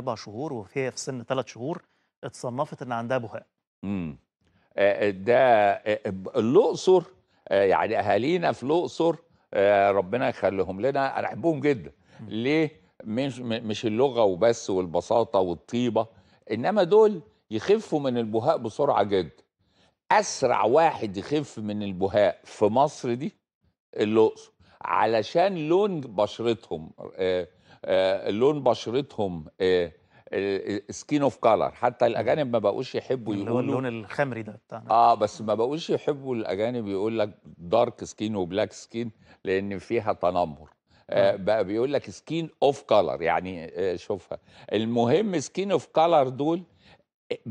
أربع شهور وهي في سن ثلاث شهور اتصنفت إن عندها بهاء. امم ده آه، الأقصر يعني أهالينا في الأقصر ربنا يخليهم لنا أنا أحبهم جدا. ليه؟ مش مش اللغة وبس والبساطة والطيبة إنما دول يخفوا من البهاء بسرعة جدا. أسرع واحد يخف من البهاء في مصر دي الأقصر. علشان لون بشرتهم آه آه، لون بشرتهم سكين اوف كالر حتى الاجانب ما بقوش يحبوا يقولوا اللون الخمري ده بتاعنا اه بس ما بقوش يحبوا الاجانب يقول لك دارك سكين وبلاك سكين لان فيها تنمر آه, آه. بقى بيقول لك سكين اوف كالر يعني آه شوفها المهم سكين اوف كالر دول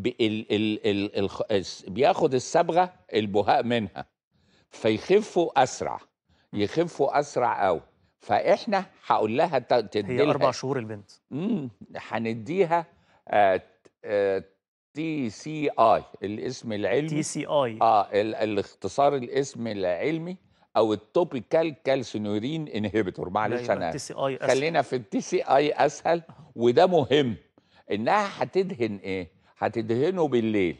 ال ال ال ال بياخد الصبغه البهاء منها فيخفوا اسرع يخفوا اسرع قوي فاحنا هقول لها تدي هي اربع شهور البنت امم هنديها تي سي اي الاسم العلمي تي سي اي اه الاختصار الاسم العلمي او التوبيكال كالسينورين انهبيتور معلش انا خلينا في التي سي اي اسهل وده مهم انها هتدهن ايه هتدهنه بالليل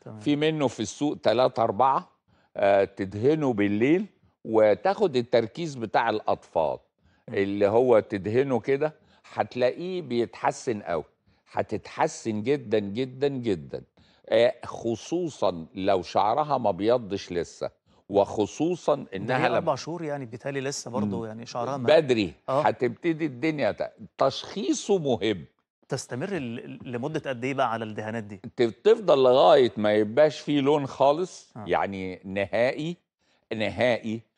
تمام. في منه في السوق 3 4 آه تدهنه بالليل وتاخد التركيز بتاع الاطفال اللي هو تدهنه كده هتلاقيه بيتحسن قوي هتتحسن جدا جدا جدا آه، خصوصا لو شعرها ما بيضش لسه وخصوصا انها لما اربع شهور يعني بيتهيألي لسه برضه يعني شعرها ما بدري آه. هتبتدي الدنيا تشخيصه مهم تستمر لمده قد ايه بقى على الدهانات دي؟ تفضل لغايه ما يبقاش فيه لون خالص آه. يعني نهائي نهائي